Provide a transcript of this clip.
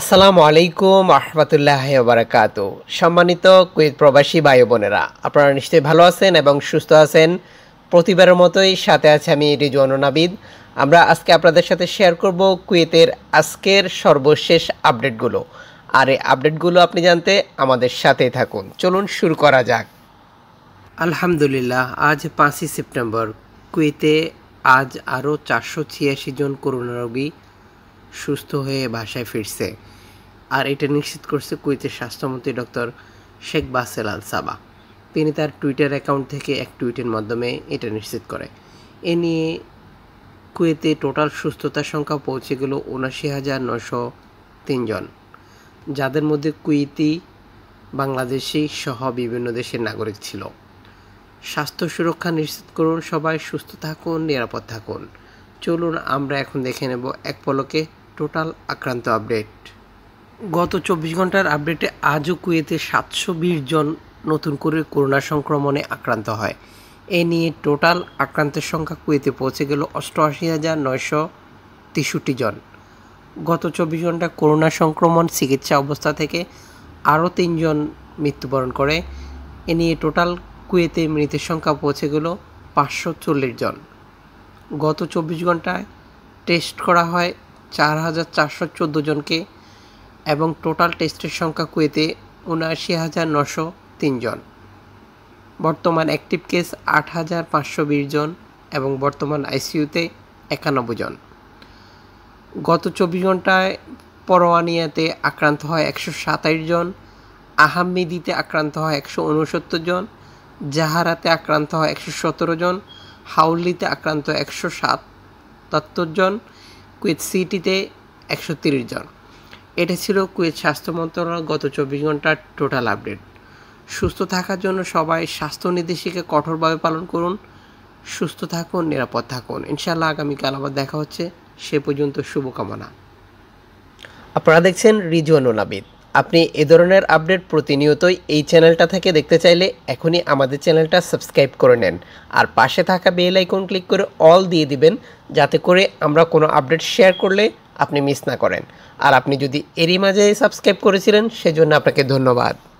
আসসালামু আলাইকুম আহমতুল্লাহ বারাকাত সম্মানিত কুয়েত প্রবাসী ভাই বোনেরা আপনারা নিশ্চয়ই ভালো আছেন এবং সুস্থ আছেন প্রতিবারের মতোই সাথে আছে আমি এটি নাবিদ আমরা আজকে আপনাদের সাথে শেয়ার করব কুয়েতের আজকের সর্বশেষ আপডেটগুলো আর এই আপডেটগুলো আপনি জানতে আমাদের সাথে থাকুন চলুন শুরু করা যাক আলহামদুলিল্লাহ আজ পাঁচই সেপ্টেম্বর কুয়েতে আজ আরও চারশো ছিয়াশি জন করোনা রোগী সুস্থ হয়ে বাসায় ফিরছে আর এটা নিশ্চিত করছে কুয়েতের স্বাস্থ্যমন্ত্রী doctor Sheikh Basel Al Sabah তিনি তার টুইটার অ্যাকাউন্ট থেকে এক টুইটের মাধ্যমে এটা নিশ্চিত করে এ নিয়ে কুয়েতে টোটাল সুস্থতার সংখ্যা পৌঁছে গেল উনাশি হাজার নশো তিনজন যাদের মধ্যে কুয়েতি বাংলাদেশি সহ বিভিন্ন দেশের নাগরিক ছিল স্বাস্থ্য সুরক্ষা নিশ্চিত করুন সবাই সুস্থ থাকুন নিরাপদ থাকুন চলুন আমরা এখন দেখে নেব এক পলকে টোটাল আক্রান্ত আপডেট গত চব্বিশ ঘন্টার আপডেটে আজও কুয়েতে সাতশো বিশ জন নতুন করে করোনা সংক্রমণে আক্রান্ত হয় এ নিয়ে টোটাল আক্রান্তের সংখ্যা কুয়েতে পৌঁছে গেল অষ্টআশি হাজার নয়শো তেষট্টি জন গত চব্বিশ ঘন্টা করোনা সংক্রমণ চিকিৎসা অবস্থা থেকে আরও তিনজন মৃত্যুবরণ করে এ নিয়ে টোটাল কুয়েতে মৃতের সংখ্যা পৌঁছে গেল পাঁচশো চল্লিশ জন গত চব্বিশ ঘন্টায় টেস্ট করা হয় চার হাজার চারশো চোদ্দো জনকে এবং টোটাল টেস্টের সংখ্যা কুয়েতে উনআশি হাজার নশো তিনজন বর্তমান অ্যাক্টিভ কেস আট হাজার পাঁচশো বিশ জন এবং বর্তমান আইসিইউতে একানব্বই জন গত চব্বিশ ঘন্টায় পরোয়ানিয়াতে আক্রান্ত হয় একশো সাতাশ জন আহাম্মিদিতে আক্রান্ত হয় একশো উনসত্তর জন জাহারাতে আক্রান্ত হয় একশো সতেরো জন হাউলিতে আক্রান্ত একশো সাতাত্তর জন কুয়েত সিটিতে একশো তিরিশ জন এটা ছিল কুয়েত স্বাস্থ্য মন্ত্রণালয় গত চব্বিশ ঘন্টার টোটাল আপডেট সুস্থ থাকার জন্য সবাই স্বাস্থ্য নির্দেশিকা কঠোরভাবে পালন করুন সুস্থ থাকুন নিরাপদ থাকুন ইনশাআল্লাহ আগামীকাল আবার দেখা হচ্ছে সে পর্যন্ত শুভকামনা আপনারা দেখছেন রিজুয়ান আবিদ আপনি এ ধরনের আপডেট প্রতিনিয়তই এই চ্যানেলটা থেকে দেখতে চাইলে এখনই আমাদের চ্যানেলটা সাবস্ক্রাইব করে নেন আর পাশে থাকা বেল আইকন ক্লিক করে অল দিয়ে দিবেন যাতে করে আমরা কোনো আপডেট শেয়ার করলে আপনি মিস না করেন আর আপনি যদি এরই মাঝে সাবস্ক্রাইব করেছিলেন সেজন্য আপনাকে ধন্যবাদ